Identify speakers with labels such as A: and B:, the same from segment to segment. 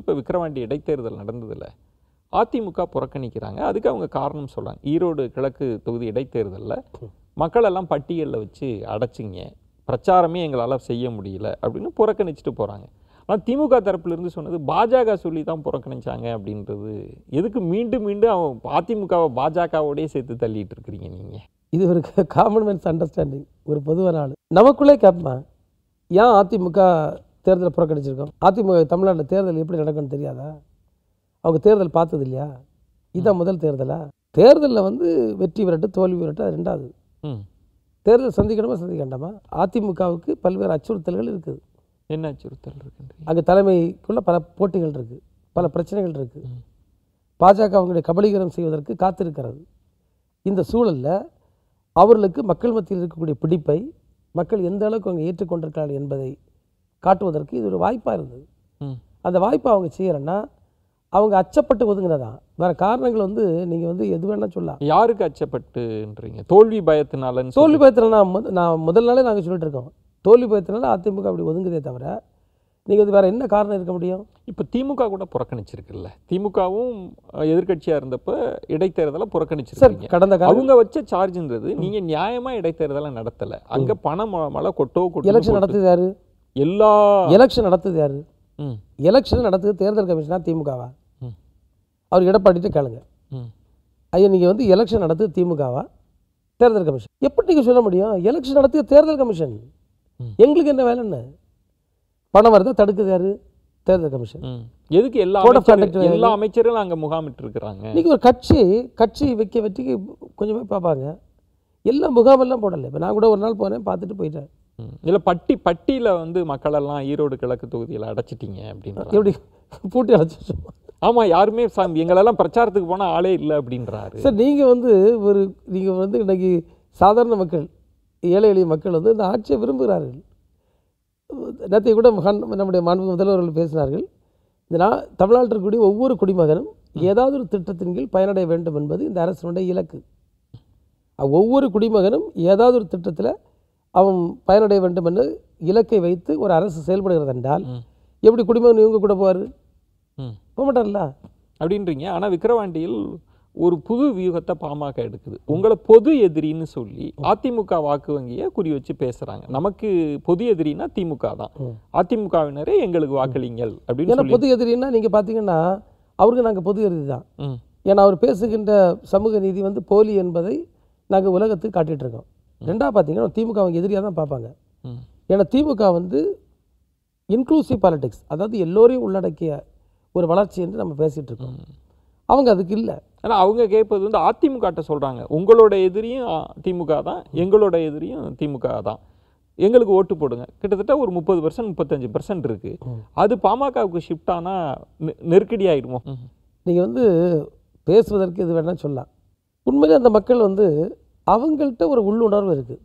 A: இப்போ விக்ரவாண்டி இடைத்தேர்தல் நடந்ததில்ல அதிமுக புறக்கணிக்கிறாங்க அதுக்கு அவங்க காரணம் சொல்கிறாங்க ஈரோடு கிழக்கு தொகுதி இடைத்தேர்தலில் மக்களெல்லாம் பட்டியலில் வச்சு அடைச்சிங்க பிரச்சாரமே எங்களால் செய்ய முடியல அப்படின்னு புறக்கணிச்சிட்டு போகிறாங்க ஆனால் திமுக தரப்பிலிருந்து சொன்னது பாஜக சொல்லி தான் புறக்கணிச்சாங்க அப்படின்றது எதுக்கு மீண்டும் மீண்டும் அவன் அதிமுகவை பாஜகவோடய சேர்த்து தள்ளிட்டு இருக்கிறீங்க நீங்கள்
B: இது ஒரு காமன்வெல்த் அண்டர்ஸ்டாண்டிங் ஒரு பொதுவான ஆள் நமக்குள்ளே கேட்பேன் ஏன் அதிமுக தேர்தலை புறக்கணிச்சிருக்கோம் அதிமுக தமிழ்நாட்டில் தேர்தல் எப்படி நடக்கும்னு தெரியாதா அவங்க தேர்தல் பார்த்தது இல்லையா இதான் முதல் தேர்தலா தேர்தலில் வந்து வெற்றி விரட்டு தோல்வி விரட்டு அது ரெண்டாவது தேர்தல் சந்திக்கணுமா சந்திக்க வேண்டாமா அதிமுகவுக்கு பல்வேறு அச்சுறுத்தல்கள் இருக்குது
A: என்ன அச்சுறுத்தல் இருக்கு
B: அங்கே தலைமைக்குள்ளே பல போட்டிகள் இருக்குது பல பிரச்சனைகள் இருக்குது பாஜக அவங்களுடைய கபலீகரம் செய்வதற்கு காத்திருக்கிறது இந்த சூழலில் அவர்களுக்கு மக்கள் மத்தியில் இருக்கக்கூடிய பிடிப்பை மக்கள் எந்த அளவுக்கு அவங்க ஏற்றுக்கொண்டிருக்கிறார்கள் என்பதை காட்டுவதற்கு இது ஒரு வாய்ப்பாக இருந்தது அந்த வாய்ப்பை அவங்க செய்கிறேன்னா அவங்க அச்சப்பட்டு ஒதுங்கினதா வேற காரணங்கள் வந்து நீங்கள் வந்து எது வேணா சொல்லலாம்
A: யாருக்கு அச்சப்பட்டுன்றீங்க தோல்வி பயத்தினால தோல்வி
B: பயத்தினால நான் நான் முதல் நாளே நாங்கள் சொல்லிட்டு இருக்கோம் தோல்வி பயத்தினால அதிமுக அப்படி ஒதுங்குதே தவிர நீங்கள் இது வேறு என்ன காரணம் இருக்க முடியும்
A: இப்போ திமுக கூட புறக்கணிச்சிருக்குல்ல திமுகவும் எதிர்கட்சியாக இருந்தப்போ இடைத்தேர்தலை புறக்கணிச்சிருக்கு கடந்த அவங்க வச்ச சார்ஜ்ன்றது நீங்கள் நியாயமாக இடைத்தேர்தலை நடத்தலை அங்கே பணம் மழை கொட்டோ கொட்டோ எலெக்ஷன் நடத்துது யாரு எல்லா
B: எலெக்ஷன் நடத்துது யார் எலெக்ஷன் நடத்துது தேர்தல் கமிஷனாக திமுகவா அவர் எடப்பாடிட்டு கேளுங்க ஐயா நீங்கள் வந்து எலெக்ஷன் நடத்துது திமுகவா தேர்தல் கமிஷன் எப்படி நீங்கள் சொல்ல முடியும் எலெக்ஷன் நடத்துது தேர்தல் கமிஷன் எங்களுக்கு என்ன வேலை என்ன பணம் வருது தடுக்குது யாரு தேர்தல் கமிஷன்
A: எதுக்கு எல்லா எல்லா அமைச்சர்களும் அங்கே முகாமிட்டு இருக்கிறாங்க இன்றைக்கி ஒரு
B: கட்சி கட்சி வைக்க வச்சு கொஞ்சமாக பார்ப்பாங்க எல்லாம் முகாமெல்லாம் போடலை இப்போ நான் கூட ஒரு நாள் போனேன் பார்த்துட்டு போயிட்டேன்
A: இல்லை பட்டி பட்டியில் வந்து மக்களெல்லாம் ஈரோடு கிழக்கு தொகுதியில் அடைச்சிட்டிங்க அப்படின்னு எப்படி பூட்டி அடைச்சிட்டோம் ஆமாம் யாருமே சாமி எங்களெல்லாம் பிரச்சாரத்துக்கு போனால் ஆளே இல்லை அப்படின்றாரு சார்
B: நீங்கள் வந்து ஒரு நீங்கள் வந்து இன்றைக்கி சாதாரண மக்கள் ஏழை எளிய மக்கள் வந்து இந்த ஆட்சியை விரும்புகிறார்கள் நேற்றைய கூட நம்முடைய மாண்பு முதல்வர்கள் பேசினார்கள் இந்த தமிழ்நாட்டில் இருக்கக்கூடிய ஒவ்வொரு குடிமகனும் ஏதாவது ஒரு திட்டத்தின் கீழ் பயனடைய வேண்டும் என்பது இந்த அரசினுடைய இலக்கு ஒவ்வொரு குடிமகனும் ஏதாவது ஒரு திட்டத்தில் அவன் பயனடைய வேண்டும் என்று இலக்கை வைத்து ஒரு அரசு செயல்படுகிறது என்றால் எப்படி குடிமகன் இவங்க கூட போவார்
A: போக மாட்டார்ல அப்படின்றீங்க ஆனால் விக்கிரவாண்டியில் ஒரு புது வியூகத்தை பாமக எடுக்குது உங்களை பொது எதிரின்னு சொல்லி அதிமுக வாக்கு வங்கியை குறி வச்சு பேசுறாங்க நமக்கு பொது எதிரின்னா திமுக தான் அதிமுகவினரே எங்களுக்கு வாக்களிங்கள் அப்படின்னு பொது
B: எதிரின்னா நீங்க பாத்தீங்கன்னா அவருக்கு நாங்கள் பொது எதிரி தான் ஏன்னா அவர் பேசுகின்ற சமூக நீதி வந்து போலி என்பதை நாங்கள் உலகத்துக்கு காட்டிட்டு இருக்கோம் ரெண்டாக பார்த்தீங்கன்னா திமுக அவங்க எதிரியாக தான் பார்ப்பாங்க ஏன்னா திமுக வந்து இன்க்ளூசிவ் பாலிடிக்ஸ் அதாவது எல்லோரையும் உள்ளடக்கிய ஒரு வளர்ச்சி என்று நம்ம பேசிகிட்டு இருக்கோம் அவங்க அதுக்கு இல்லை
A: ஆனால் அவங்க கேட்பது வந்து அதிமுக சொல்கிறாங்க உங்களோட எதிரியும் திமுக தான் எங்களோட எதிரியும் திமுக தான் எங்களுக்கு ஓட்டு போடுங்க கிட்டத்தட்ட ஒரு முப்பது பர்சன்ட் முப்பத்தஞ்சு பர்சன்ட் இருக்குது அது பாமகவுக்கு ஷிஃப்ட் ஆனால் நெருக்கடி ஆகிடுவோம்
B: நீங்கள் வந்து பேசுவதற்கு இது வேணால் சொல்லலாம் உண்மையிலே அந்த மக்கள் வந்து அவங்கள்ட்ட ஒரு உள்ளுணர்வு இருக்குது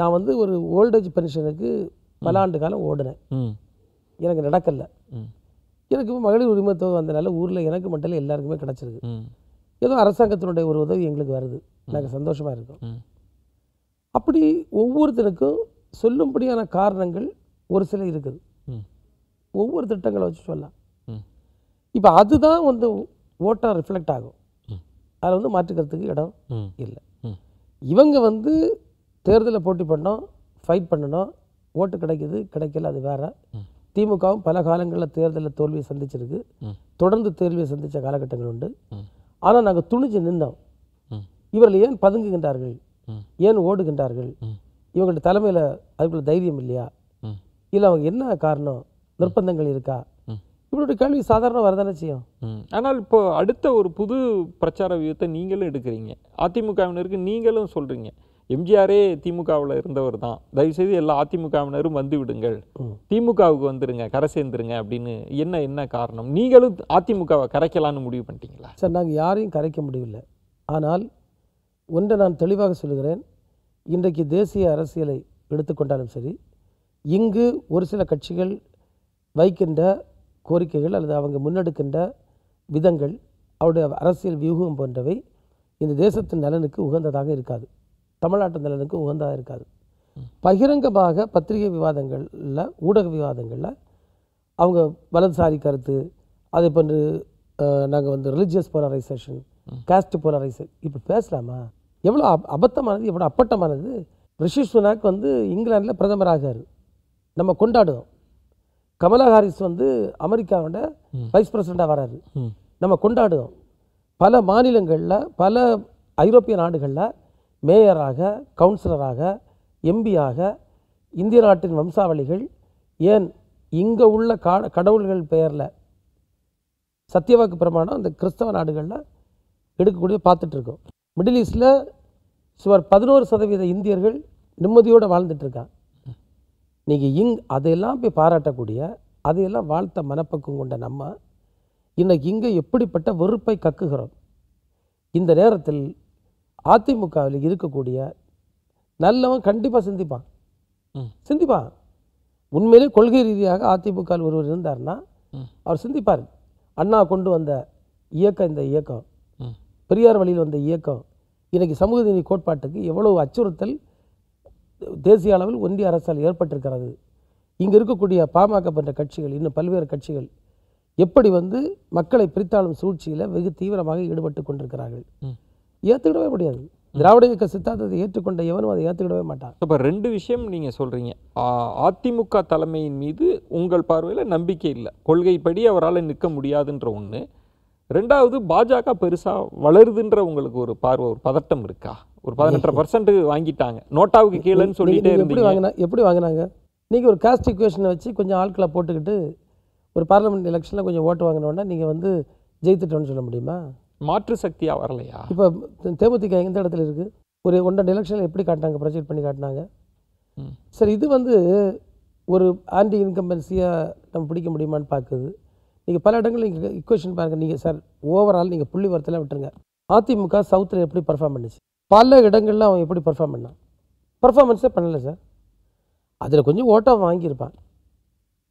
B: நான் வந்து ஒரு ஓல்டேஜ் பென்ஷனுக்கு பல ஆண்டு காலம் ஓடினேன் எனக்கு நடக்கலை எனக்கு மகளிர் உரிமை தொகை வந்தனால ஊரில் எனக்கு மட்டும் இல்லை எல்லாருக்குமே கிடச்சிருக்கு ஏதோ அரசாங்கத்தினுடைய ஒரு உதவி எங்களுக்கு வருது நாங்கள் சந்தோஷமாக இருக்கோம் அப்படி ஒவ்வொருத்தருக்கும் சொல்லும்படியான காரணங்கள் ஒரு சில இருக்குது ஒவ்வொரு திட்டங்களை வச்சு சொல்லலாம் இப்போ அதுதான் வந்து ஓட்டாக ரிஃப்ளெக்ட் ஆகும் அதில் வந்து மாற்றுக்கிறதுக்கு இடம் இல்லை இவங்க வந்து தேர்தலில் போட்டி பண்ணோம் ஃபைட் பண்ணணும் ஓட்டு கிடைக்கிது கிடைக்கல அது வேற திமுகவும் பல காலங்களில் தேர்தலில் தோல்வியை சந்திச்சிருக்கு தொடர்ந்து தோல்வியை சந்தித்த காலகட்டங்கள் உண்டு ஆனால் நாங்கள் துணிஞ்சு நின்றோம் இவர்கள் ஏன் பதுங்குகின்றார்கள் ஏன் ஓடுகின்றார்கள் இவங்களுடைய தலைமையில் அதுக்குள்ள தைரியம் இல்லையா இல்லை அவங்க என்ன காரணம் நிர்பந்தங்கள் இருக்கா இவருடைய கேள்வி சாதாரண வரதானே செய்யும்
A: ஆனால் இப்போ அடுத்த ஒரு புது பிரச்சார வியூத்தை நீங்களும் எடுக்கிறீங்க அதிமுகவினருக்கு நீங்களும் சொல்கிறீங்க எம்ஜிஆரே திமுகவில் இருந்தவர் தான் தயவுசெய்து எல்லா அதிமுகவினரும் வந்து விடுங்கள் திமுகவுக்கு வந்துடுங்க கரை சேர்ந்துருங்க அப்படின்னு என்ன என்ன காரணம் நீங்களும் அதிமுகவை கரைக்கலான்னு முடிவு பண்ணிட்டீங்களா
B: சார் நாங்கள் யாரையும் கரைக்க முடியவில்லை ஆனால் ஒன்றை நான் தெளிவாக சொல்கிறேன் இன்றைக்கு தேசிய அரசியலை எடுத்துக்கொண்டாலும் சரி இங்கு ஒரு சில கட்சிகள் வைக்கின்ற கோரிக்கைகள் அல்லது அவங்க முன்னெடுக்கின்ற விதங்கள் அவருடைய அரசியல் வியூகம் போன்றவை இந்த தேசத்தின் நலனுக்கு உகந்ததாக இருக்காது தமிழ்நாட்டு நலனுக்கு உகந்ததாக இருக்காது பகிரங்கமாக பத்திரிகை விவாதங்களில் ஊடக விவாதங்களில் அவங்க வலதுசாரி கருத்து அதே போன்று நாங்கள் வந்து ரிலிஜியஸ் போலரைசேஷன் காஸ்ட் போலரைசேஷன் இப்போ பேசலாமா எவ்வளோ அபத்தமானது எவ்வளோ அப்பட்டமானது ரிஷி சுனாக் வந்து இங்கிலாண்டில் பிரதமராகார் நம்ம கொண்டாடுவோம் கமலா ஹாரிஸ் வந்து அமெரிக்காவோட வைஸ் பிரசிடெண்ட்டாக வராது நம்ம கொண்டாடுவோம் பல மாநிலங்களில் பல ஐரோப்பிய நாடுகளில் மேயராக கவுன்சிலராக எம்பியாக இந்திய நாட்டின் வம்சாவளிகள் ஏன் இங்கே உள்ள கா கடவுள்கள் பெயரில் சத்தியவாக்கு பிரமாணம் அந்த கிறிஸ்தவ நாடுகளில் எடுக்கக்கூடிய பார்த்துட்ருக்கோம் மிடில் ஈஸ்டில் சுமார் பதினோரு சதவீத இந்தியர்கள் நிம்மதியோடு வாழ்ந்துட்டுருக்காங்க நீங்கள் இங் அதையெல்லாம் போய் பாராட்டக்கூடிய அதையெல்லாம் வாழ்த்த மனப்பக்கம் கொண்ட நம்ம இன்னைக்கு இங்கே எப்படிப்பட்ட வெறுப்பை கக்குகிறோம் இந்த நேரத்தில் அதிமுகவில் இருக்கக்கூடிய நல்லவன் கண்டிப்பாக சிந்திப்பான் சிந்திப்பான் உண்மையிலே கொள்கை ரீதியாக அதிமுகவில் ஒருவர் இருந்தார்னா அவர் சிந்திப்பார் அண்ணா கொண்டு வந்த இயக்கம் இந்த இயக்கம் பெரியார் வழியில் வந்த இயக்கம் இன்றைக்கி சமூக நீதி கோட்பாட்டுக்கு எவ்வளவு அச்சுறுத்தல் தேசிய அளவில் ஒன்றிய அரசால் ஏற்பட்டிருக்கிறது இங்கே இருக்கக்கூடிய பாமக போன்ற கட்சிகள் இன்னும் பல்வேறு கட்சிகள் எப்படி வந்து மக்களை பிரித்தாளும் சூழ்ச்சியில் வெகு தீவிரமாக ஈடுபட்டு கொண்டிருக்கிறார்கள் ஏற்றுக்கிடவே முடியாது திராவிட இயக்க சித்தாந்தத்தை ஏற்றுக்கொண்ட எவனும் அதை ஏற்றுக்கிடவே மாட்டான்
A: இப்போ ரெண்டு விஷயம் நீங்கள் சொல்கிறீங்க அதிமுக தலைமையின் மீது உங்கள் பார்வையில் நம்பிக்கை இல்லை கொள்கைப்படி அவரால் நிற்க முடியாதுன்ற ஒன்று ரெண்டாவது பாஜக பெருசாக வளருதுன்ற உங்களுக்கு ஒரு பார்வை ஒரு பதட்டம் இருக்கா ஒரு பதினெட்டு பர்சன்ட் வாங்கிட்டாங்க நோட்டாவுக்கு கீழேன்னு சொல்லிட்டு எப்படி வாங்கினா
B: எப்படி வாங்கினாங்க நீங்கள் ஒரு காஸ்ட் இக்குவேஷனை வச்சு கொஞ்சம் ஆட்களை போட்டுக்கிட்டு ஒரு பார்லமெண்ட் எலெக்ஷனில் கொஞ்சம் ஓட்டு வாங்கினோன்னா நீங்கள் வந்து ஜெயித்துட்டோன்னு சொல்ல முடியுமா
A: மாற்று சக்தியாக வரலையா
B: இப்போ தேமுதிக எந்த இடத்துல இருக்குது ஒரு ஒன்றரை எலெக்ஷனில் எப்படி காட்டினாங்க ப்ரொஜெக்ட் பண்ணி காட்டினாங்க சரி இது வந்து ஒரு ஆன்டி இன்கம்பன்சியாக நம்ம பிடிக்க முடியுமான்னு பார்க்குது நீங்கள் பல இடங்களில் நீங்கள் இக்குவேஷன் பாருங்கள் நீங்கள் சார் ஓவரால் நீங்கள் புள்ளி வரத்தில் விட்டுருங்க அதிமுக சவுத்தில் எப்படி பர்ஃபார்ம் பண்ணுச்சு பல இடங்களில் அவன் எப்படி பர்ஃபார்ம் பண்ணான் பர்ஃபார்மன்ஸே பண்ணலை சார் அதில் கொஞ்சம் ஓட்டம் வாங்கியிருப்பான்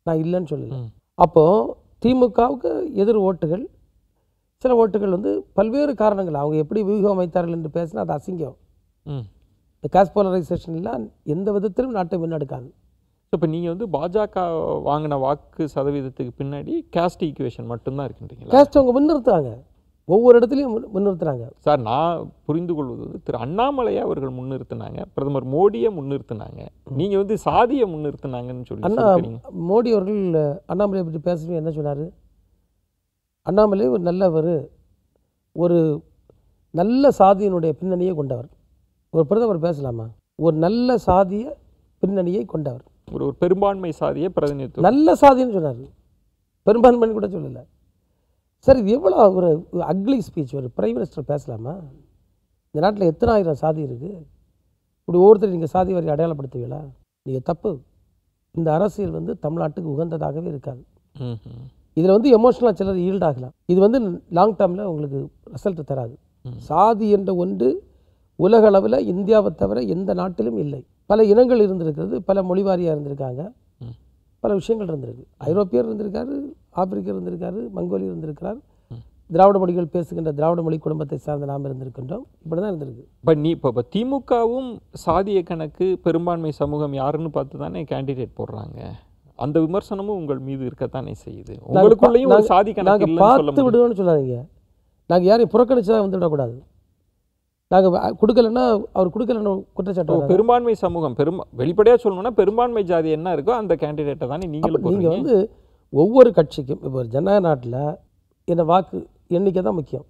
B: நான் இல்லைன்னு சொல்லலை அப்போது திமுகவுக்கு எதிர் ஓட்டுகள் சில ஓட்டுகள் வந்து பல்வேறு காரணங்கள் அவங்க எப்படி வியூகம் வைத்தார்கள் என்று பேசினா அது அசிங்கம் இந்த கேஸ் எந்த விதத்திலும் நாட்டை முன்னெடுக்காது
A: ஸோ இப்போ நீங்கள் வந்து பாஜக வாங்கின வாக்கு சதவீதத்துக்கு பின்னாடி கேஸ்ட் ஈக்குவேஷன் மட்டும்தான் இருக்குன்றீங்க கேஸ்ட்
B: அவங்க முன்னிறுத்துறாங்க ஒவ்வொரு இடத்துலையும் முன்னிறுத்துறாங்க
A: சார் நான் புரிந்து கொள்வது வந்து திரு அண்ணாமலையை அவர்கள் முன்னிறுத்தினாங்க பிரதமர் மோடியை முன்னிறுத்தினாங்க நீங்கள் வந்து சாதியை முன்னிறுத்தினாங்கன்னு சொல்லி அண்ணா
B: மோடி அவர்கள் அண்ணாமலையை பற்றி பேசுறது என்ன சொன்னார் அண்ணாமலை ஒரு நல்லவர் ஒரு நல்ல சாதியினுடைய பின்னணியை கொண்டவர் ஒரு பிரதமர் பேசலாமா ஒரு நல்ல சாதிய பின்னணியை
A: கொண்டவர் ஒரு ஒரு பெரும்பான்மை சாதியை பிரதிநிதித்துவம் நல்ல சாதின்னு சொன்னார் பெரும்பான்மைன்னு கூட சொல்லலை
B: சார் இது எவ்வளோ ஒரு அக்லி ஸ்பீச் ஒரு பிரைம் மினிஸ்டர் பேசலாமா இந்த நாட்டில் எத்தனை ஆயிரம் சாதி இருக்குது இப்படி ஒவ்வொருத்தர் நீங்கள் சாதி வரி அடையாளப்படுத்துவீங்களா நீங்கள் தப்பு இந்த அரசியல் வந்து தமிழ்நாட்டுக்கு உகந்ததாகவே இருக்காது இதில் வந்து எமோஷனலாக சிலர் ஈல்ட் ஆகலாம் இது வந்து லாங் டேர்மில் உங்களுக்கு ரிசல்ட் தராது சாதி என்ற ஒன்று உலக அளவில் இந்தியாவை தவிர எந்த நாட்டிலும் இல்லை பல இனங்கள் இருந்திருக்கிறது பல மொழிவாரியாக இருந்திருக்காங்க பல விஷயங்கள் இருந்திருக்கு ஐரோப்பியர் இருந்திருக்காரு ஆப்பிரிக்கர் இருந்திருக்காரு மங்கோலியர் இருந்திருக்கிறார் திராவிட மொழிகள் பேசுகின்ற திராவிட மொழி குடும்பத்தை சார்ந்த நாம் இருந்திருக்கின்றோம் இப்படி
A: தான் இருந்திருக்கு இப்போ நீ இப்போ இப்போ திமுகவும் சாதிய கணக்கு பெரும்பான்மை சமூகம் யாருன்னு பார்த்து தானே கேண்டிடேட் போடுறாங்க அந்த விமர்சனமும் உங்கள் மீது இருக்கத்தானே செய்யுது உங்களுக்குள்ளேயும் சாதி கணக்கு பார்த்து
B: விடுவோம்னு சொல்லாதீங்க நாங்கள் யாரையும் புறக்கணிச்சதாக வந்துவிடக்கூடாது நாங்கள் கொடுக்கலன்னா அவர் கொடுக்கலன்னு குற்றச்சாட்டு
A: பெரும்பான்மை சமூகம் பெரும் வெளிப்படையாக சொல்லணும்னா பெரும்பான்மை ஜாதி என்ன இருக்கோ அந்த கேண்டிடேட்டை தானே நீங்கள் நீங்கள் வந்து
B: ஒவ்வொரு கட்சிக்கும் இப்போ ஒரு ஜனநாயக நாட்டில் இந்த வாக்கு எண்ணிக்கை தான் முக்கியம்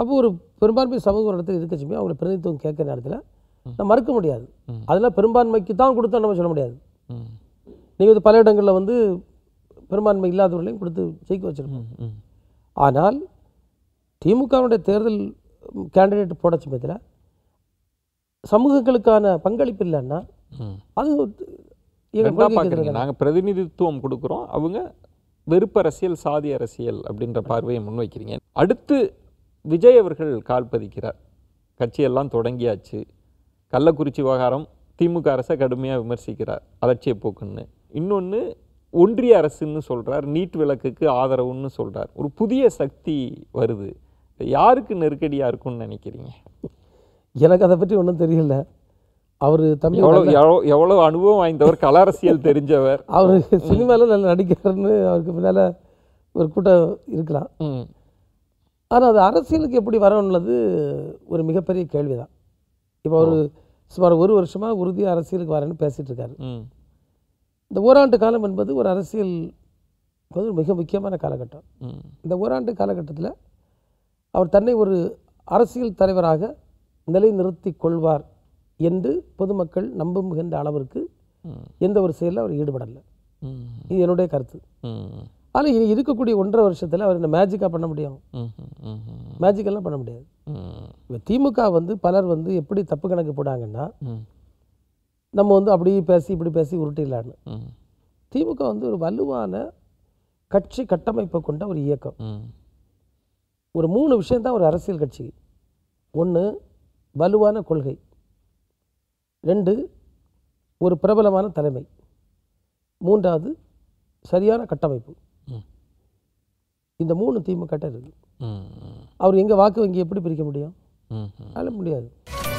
B: அப்போது ஒரு பெரும்பான்மை சமூக இடத்துல இருக்க அவங்களை பிரதிநிதித்துவம் கேட்குற நேரத்தில் நம்ம மறுக்க முடியாது அதெல்லாம் பெரும்பான்மைக்கு தான் கொடுத்தோம் நம்ம சொல்ல முடியாது நீங்கள் வந்து பல இடங்களில் வந்து பெரும்பான்மை இல்லாதவர்களையும் கொடுத்து ஜெயிக்க வச்சுருக்கோம் ஆனால் திமுகவுடைய தேர்தல் கேண்டிடேட் போட சமயத்தில் சமூகங்களுக்கான பங்களிப்பு இல்லைன்னா அது
A: நாங்கள் பிரதிநிதித்துவம் கொடுக்குறோம் அவங்க வெறுப்பு அரசியல் சாதி அரசியல் அப்படின்ற பார்வையை முன்வைக்கிறீங்க அடுத்து விஜய் அவர்கள் கால் பதிக்கிறார் கட்சியெல்லாம் தொடங்கியாச்சு கள்ளக்குறிச்சி விவகாரம் திமுக அரசை கடுமையாக விமர்சிக்கிறார் அலட்சிய போக்குன்னு இன்னொன்று ஒன்றிய அரசுன்னு சொல்கிறார் நீட் விளக்குக்கு ஆதரவுன்னு சொல்கிறார் ஒரு புதிய சக்தி வருது யாருக்கு நெருக்கடியாக இருக்கும்னு நினைக்கிறீங்க
B: எனக்கு அதை பற்றி ஒன்றும் தெரியல அவர் தமிழ் எவ்வளோ
A: எவ்வளோ எவ்வளோ அனுபவம் வாய்ந்தவர் கல அரசியல் தெரிஞ்சவர் அவர் சினிமாவில் நல்லா
B: நடிக்கிறார்னு அவருக்கு பின்னால் ஒரு கூட்டம் இருக்கலாம் ஆனால் அது அரசியலுக்கு எப்படி வரணும்னது ஒரு மிகப்பெரிய கேள்வி தான் இப்போ ஒரு சுமார் ஒரு வருஷமாக உறுதியாக அரசியலுக்கு வரேன்னு பேசிகிட்டு இருக்காரு இந்த ஓராண்டு காலம் என்பது ஒரு அரசியல் மிக முக்கியமான காலகட்டம் இந்த ஓராண்டு காலகட்டத்தில் அவர் தன்னை ஒரு அரசியல் தலைவராக நிலைநிறுத்தி கொள்வார் என்று பொதுமக்கள் நம்புகின்ற அளவிற்கு எந்த ஒரு செயலில் அவர் ஈடுபடலை இது என்னுடைய கருத்து ஆனால் இனி இருக்கக்கூடிய ஒன்றரை வருஷத்தில் அவர் இந்த மேஜிக்காக பண்ண முடியும் மேஜிக்கெல்லாம் பண்ண முடியாது இப்போ திமுக வந்து பலர் வந்து எப்படி தப்பு கணக்கு போடாங்கன்னா நம்ம வந்து அப்படி பேசி இப்படி பேசி உருட்டிடலான்னு திமுக வந்து ஒரு வலுவான கட்சி கட்டமைப்பை கொண்ட ஒரு இயக்கம் ஒரு மூணு விஷயந்தான் ஒரு அரசியல் கட்சி ஒன்று வலுவான கொள்கை ரெண்டு ஒரு பிரபலமான தலைமை மூன்றாவது சரியான கட்டமைப்பு இந்த மூணு திமுக இருக்குது அவர் எங்கே வாக்கு வங்கி எப்படி பிரிக்க முடியும் அதில் முடியாது